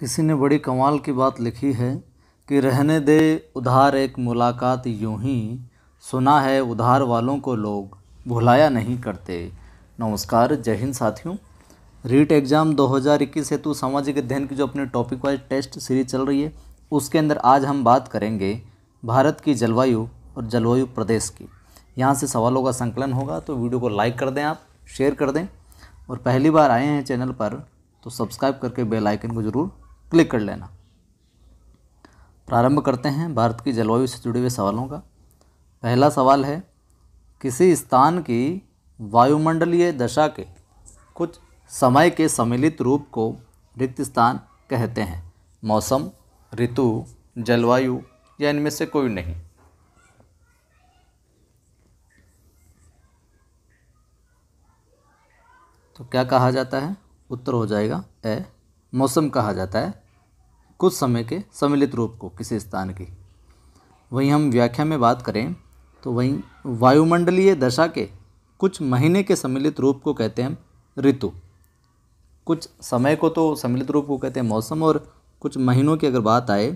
किसी ने बड़ी कमाल की बात लिखी है कि रहने दे उधार एक मुलाकात यूं ही सुना है उधार वालों को लोग भुलाया नहीं करते नमस्कार जय हिंद साथियों रीट एग्ज़ाम 2021 हेतु सामाजिक अध्ययन की जो अपने टॉपिक वाइज टेस्ट सीरीज चल रही है उसके अंदर आज हम बात करेंगे भारत की जलवायु और जलवायु प्रदेश की यहाँ से सवालों का संकलन होगा तो वीडियो को लाइक कर दें आप शेयर कर दें और पहली बार आए हैं चैनल पर तो सब्सक्राइब करके बेल आइकन को ज़रूर क्लिक कर लेना प्रारंभ करते हैं भारत की जलवायु से जुड़े हुए सवालों का पहला सवाल है किसी स्थान की वायुमंडलीय दशा के कुछ समय के सम्मिलित रूप को रिक्त स्थान कहते हैं मौसम ऋतु जलवायु या इनमें से कोई नहीं तो क्या कहा जाता है उत्तर हो जाएगा ए मौसम कहा जाता है कुछ समय के सम्मिलित रूप को किसी स्थान की वहीं हम व्याख्या में बात करें तो वहीं वायुमंडलीय दशा के कुछ महीने के सम्मिलित रूप को कहते हैं ऋतु कुछ समय को तो सम्मिलित रूप को कहते हैं मौसम और कुछ महीनों की अगर बात आए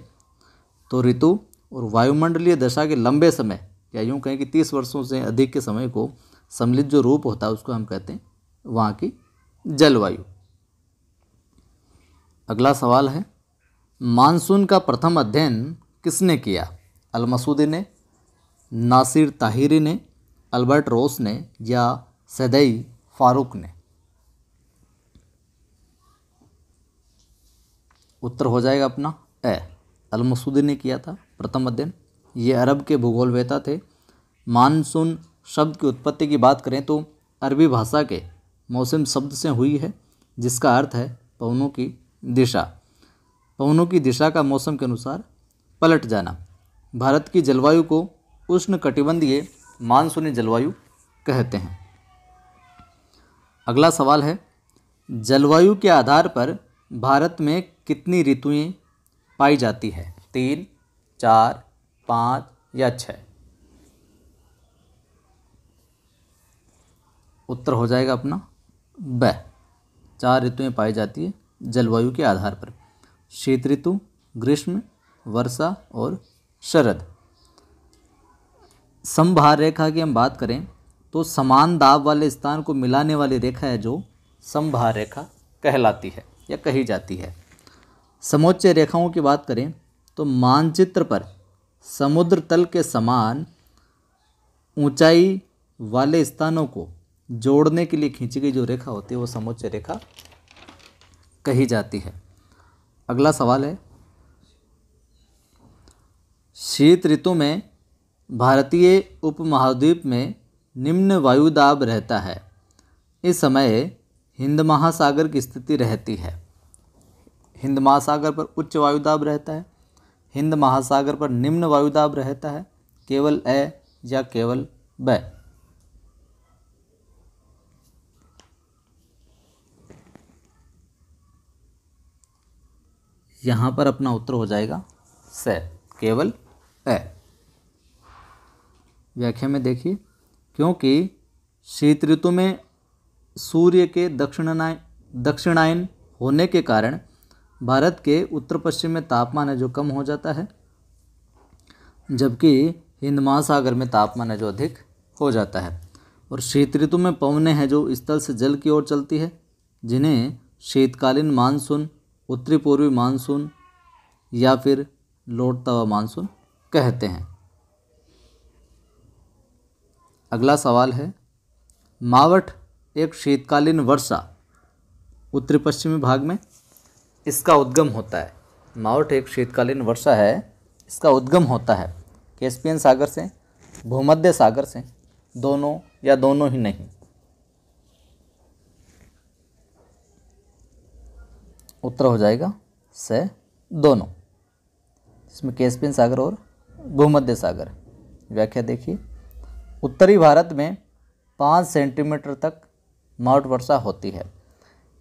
तो ऋतु और वायुमंडलीय दशा के लंबे समय या यूँ कहें कि तीस वर्षों से अधिक के समय को सम्मिलित जो रूप होता है उसको हम कहते हैं वहाँ की जलवायु अगला सवाल है मानसून का प्रथम अध्ययन किसने किया अलमसूदी ने नासिर ताहिरी ने अल्बर्ट रोस ने या सदई फारूक ने उत्तर हो जाएगा अपना ए अलमसूदी ने किया था प्रथम अध्ययन ये अरब के भूगोल वेता थे मानसून शब्द की उत्पत्ति की बात करें तो अरबी भाषा के मौसम शब्द से हुई है जिसका अर्थ है पवनों की दिशा पवनों की दिशा का मौसम के अनुसार पलट जाना भारत की जलवायु को उष्ण कटिबंधीय मानसूनी जलवायु कहते हैं अगला सवाल है जलवायु के आधार पर भारत में कितनी ऋतुएं पाई जाती है तीन चार पाँच या छः उत्तर हो जाएगा अपना ब चार ऋतुएं पाई जाती है जलवायु के आधार पर शीत ऋतु ग्रीष्म वर्षा और शरद संभार रेखा की हम बात करें तो समान दाब वाले स्थान को मिलाने वाली रेखा है जो संभार रेखा कहलाती है या कही जाती है समोच्च रेखाओं की बात करें तो मानचित्र पर समुद्र तल के समान ऊंचाई वाले स्थानों को जोड़ने के लिए खींची गई जो रेखा होती है वो समोच्च रेखा कही जाती है अगला सवाल है शीत ऋतु में भारतीय उपमहाद्वीप में निम्न वायु दाब रहता है इस समय हिंद महासागर की स्थिति रहती है हिंद महासागर पर उच्च वायु दाब रहता है हिंद महासागर पर निम्न वायु दाब रहता है केवल ए या केवल ब यहाँ पर अपना उत्तर हो जाएगा स केवल ए व्याख्या में देखिए क्योंकि शीत ऋतु में सूर्य के दक्षिणनाय दक्षिणायन होने के कारण भारत के उत्तर पश्चिम में तापमान है जो कम हो जाता है जबकि हिंद महासागर में तापमान है जो अधिक हो जाता है और शीत ऋतु में पवने हैं जो इस से जल की ओर चलती है जिन्हें शीतकालीन मानसून उत्तरी पूर्वी मानसून या फिर लौटता हुआ मानसून कहते हैं अगला सवाल है मावठ एक शीतकालीन वर्षा उत्तरी पश्चिमी भाग में इसका उद्गम होता है मावठ एक शीतकालीन वर्षा है इसका उद्गम होता है कैस्पियन सागर से भूमध्य सागर से दोनों या दोनों ही नहीं उत्तर हो जाएगा से दोनों इसमें केसपिन सागर और भूमध्य सागर व्याख्या देखिए उत्तरी भारत में पाँच सेंटीमीटर तक माउट वर्षा होती है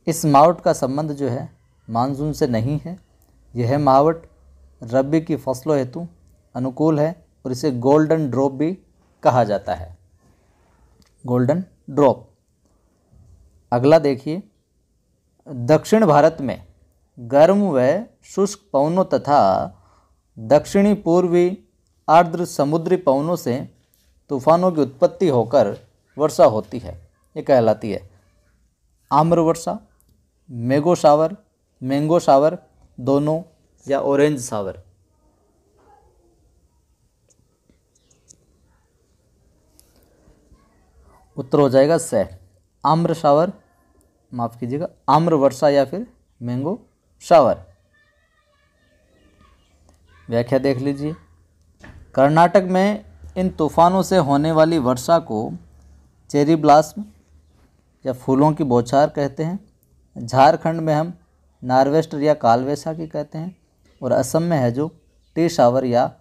इस माउट का संबंध जो है मानसून से नहीं है यह मावट रबी की फसलों हेतु अनुकूल है और इसे गोल्डन ड्रॉप भी कहा जाता है गोल्डन ड्रॉप अगला देखिए दक्षिण भारत में गर्म व शुष्क पवनों तथा दक्षिणी पूर्वी आर्द्र समुद्री पवनों से तूफानों की उत्पत्ति होकर वर्षा होती है ये कहलाती है आम्र वर्षा मेगो शावर मैंगो शावर दोनों या ऑरेंज शावर उत्तर हो जाएगा सह आम्र शावर माफ़ कीजिएगा आम्र वर्षा या फिर मैंगो शावर व्याख्या देख लीजिए कर्नाटक में इन तूफानों से होने वाली वर्षा को चेरी ब्लास्म या फूलों की बौछार कहते हैं झारखंड में हम नार्वेस्टर या की कहते हैं और असम में है जो टी शावर या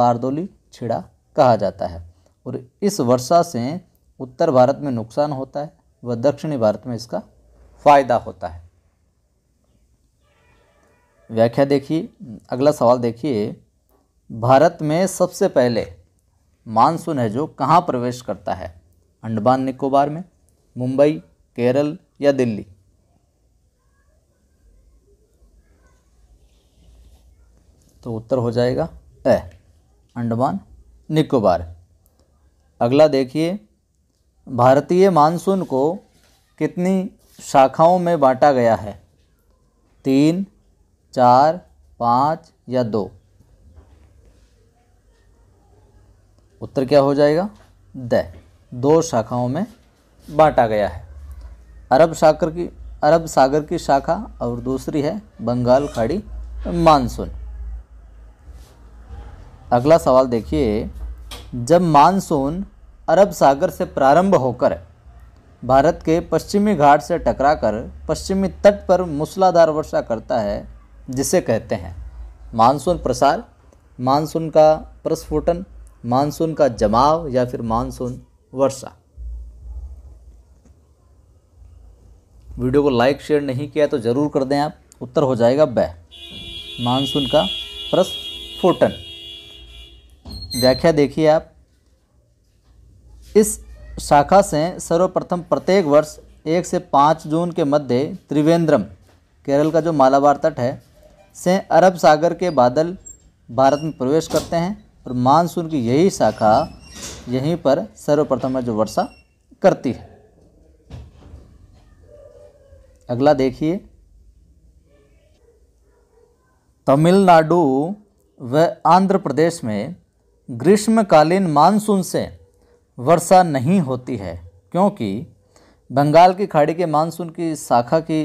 बारदोली छिड़ा कहा जाता है और इस वर्षा से उत्तर भारत में नुकसान होता है व दक्षिणी भारत में इसका फ़ायदा होता है व्याख्या देखिए अगला सवाल देखिए भारत में सबसे पहले मानसून है जो कहाँ प्रवेश करता है अंडमान निकोबार में मुंबई केरल या दिल्ली तो उत्तर हो जाएगा ए अंडमान निकोबार अगला देखिए भारतीय मानसून को कितनी शाखाओं में बांटा गया है तीन चार पाँच या दो उत्तर क्या हो जाएगा द दो शाखाओं में बांटा गया है अरब सागर की अरब सागर की शाखा और दूसरी है बंगाल खाड़ी मानसून अगला सवाल देखिए जब मानसून अरब सागर से प्रारंभ होकर भारत के पश्चिमी घाट से टकराकर पश्चिमी तट पर मूसलाधार वर्षा करता है जिसे कहते हैं मानसून प्रसार मानसून का प्रस्फुटन मानसून का जमाव या फिर मानसून वर्षा वीडियो को लाइक शेयर नहीं किया तो ज़रूर कर दें आप उत्तर हो जाएगा बह मानसून का प्रस्फुटन व्याख्या देखिए आप इस शाखा से सर्वप्रथम प्रत्येक वर्ष एक से पाँच जून के मध्य त्रिवेंद्रम केरल का जो मालावार तट है से अरब सागर के बादल भारत में प्रवेश करते हैं और मानसून की यही शाखा यहीं पर सर्वप्रथम जो वर्षा करती है अगला देखिए तमिलनाडु व आंध्र प्रदेश में ग्रीष्मकालीन मानसून से वर्षा नहीं होती है क्योंकि बंगाल की खाड़ी के मानसून की शाखा की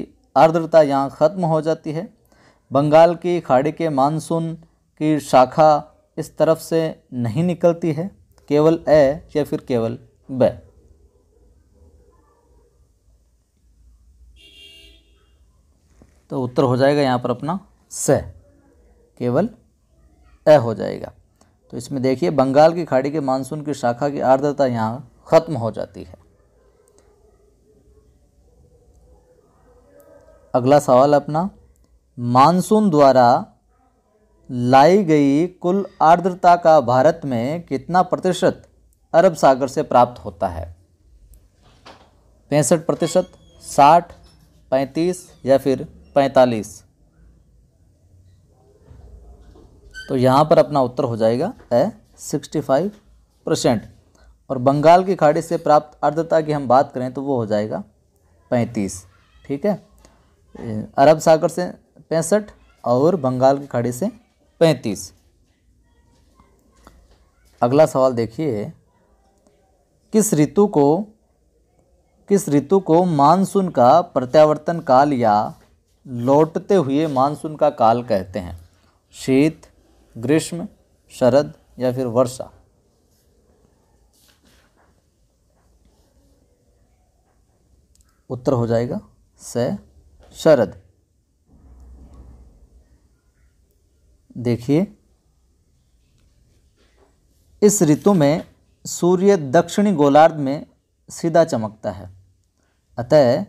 आर्द्रता यहाँ ख़त्म हो जाती है बंगाल की खाड़ी के मानसून की शाखा इस तरफ से नहीं निकलती है केवल ए या फिर केवल ब तो उत्तर हो जाएगा यहाँ पर अपना स केवल ए हो जाएगा तो इसमें देखिए बंगाल की खाड़ी के मानसून की शाखा की आर्द्रता यहाँ ख़त्म हो जाती है अगला सवाल अपना मानसून द्वारा लाई गई कुल आर्द्रता का भारत में कितना प्रतिशत अरब सागर से प्राप्त होता है पैंसठ प्रतिशत साठ पैंतीस या फिर पैंतालीस तो यहाँ पर अपना उत्तर हो जाएगा ए सिक्सटी फाइव परसेंट और बंगाल की खाड़ी से प्राप्त आर्द्रता की हम बात करें तो वो हो जाएगा पैंतीस ठीक है अरब सागर से पैंसठ और बंगाल की खाड़ी से पैंतीस अगला सवाल देखिए किस ऋतु को किस ऋतु को मानसून का प्रत्यावर्तन काल या लौटते हुए मानसून का काल कहते हैं शीत ग्रीष्म शरद या फिर वर्षा उत्तर हो जाएगा स शरद देखिए इस ऋतु में सूर्य दक्षिणी गोलार्ध में सीधा चमकता है अतः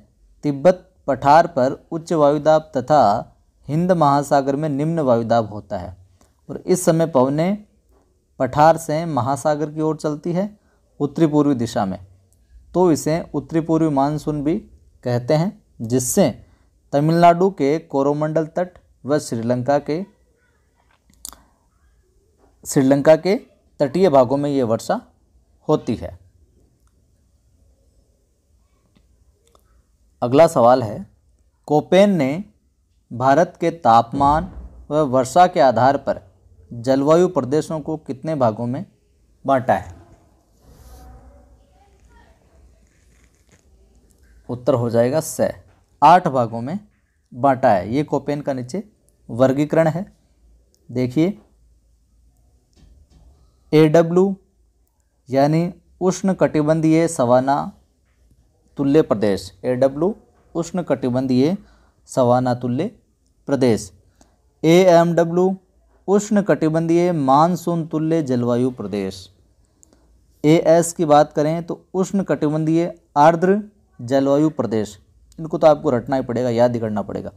तिब्बत पठार पर उच्च वायुदाब तथा हिंद महासागर में निम्न वायुदाब होता है और इस समय पवने पठार से महासागर की ओर चलती है उत्तरी पूर्वी दिशा में तो इसे उत्तरी पूर्वी मानसून भी कहते हैं जिससे तमिलनाडु के कोरोमंडल तट व श्रीलंका के श्रीलंका के तटीय भागों में ये वर्षा होती है अगला सवाल है कोपेन ने भारत के तापमान व वर्षा के आधार पर जलवायु प्रदेशों को कितने भागों में बांटा है उत्तर हो जाएगा स आठ भागों में बांटा है ये कोपेन का नीचे वर्गीकरण है देखिए ए डब्ल्यू यानी उष्ण कटिबंधीय सवाना तुल्य प्रदेश ए डब्ल्यू उष्ण कटिबंधीय सवाना तुल्य प्रदेश ए एम डब्ल्यू उष्ण कटिबंधीय मानसून तुल्य जलवायु प्रदेश ए एस की बात करें तो उष्ण कटिबंधीय आर्द्र जलवायु प्रदेश इनको तो आपको रटना ही पड़ेगा याद ही करना पड़ेगा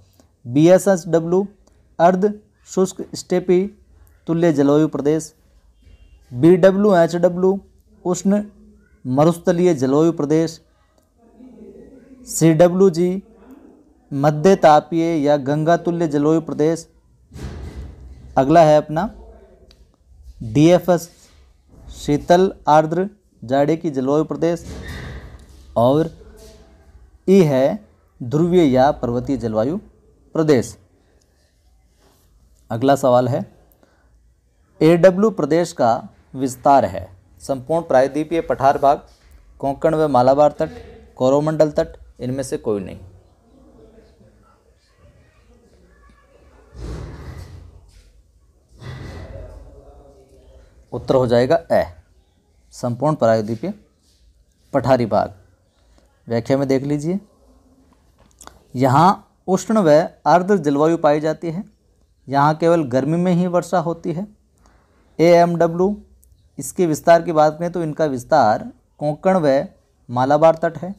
बी एस एस डब्ल्यू अर्ध शुष्क स्टेपी तुल्य जलवायु प्रदेश बी डब्ल्यू एच डब्ल्यू उष्ण मरुस्थलीय जलवायु प्रदेश सी डब्ल्यू जी मध्य तापीय या गंगा तुल्य जलवायु प्रदेश अगला है अपना डी एफ एस शीतल आर्द्र जाड़े की जलवायु प्रदेश और ई है ध्रुवीय या पर्वतीय जलवायु प्रदेश अगला सवाल है ए डब्ल्यू प्रदेश का विस्तार है संपूर्ण प्रायद्वीपीय पठार भाग कोंकण व मालाबार तट कोरोमंडल तट इनमें से कोई नहीं उत्तर हो जाएगा ए संपूर्ण प्रायद्वीपीय पठारी भाग व्याख्या में देख लीजिए यहाँ उष्ण व आर्द्र जलवायु पाई जाती है यहाँ केवल गर्मी में ही वर्षा होती है ए एम डब्ल्यू इसके विस्तार की बात करें तो इनका विस्तार कोंकण व मालाबार तट है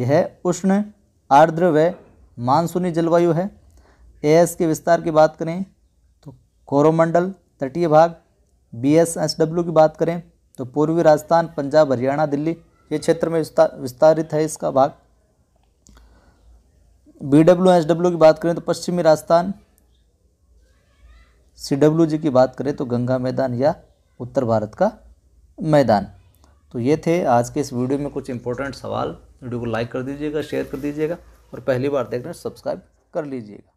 यह उष्ण आर्द्र व मानसूनी जलवायु है एएस के विस्तार की बात करें तो कोरोमंडल तटीय भाग बी एस एस डब्ल्यू की बात करें तो पूर्वी राजस्थान पंजाब हरियाणा दिल्ली ये क्षेत्र में विस्तार विस्तारित है इसका भाग बी डब्ल्यू एस डब्ल्यू की बात करें तो पश्चिमी राजस्थान सी डब्ल्यू जी की बात करें तो गंगा मैदान या उत्तर भारत का मैदान तो ये थे आज के इस वीडियो में कुछ इंपॉर्टेंट सवाल वीडियो को लाइक कर दीजिएगा शेयर कर दीजिएगा और पहली बार देख रहे हैं सब्सक्राइब कर लीजिएगा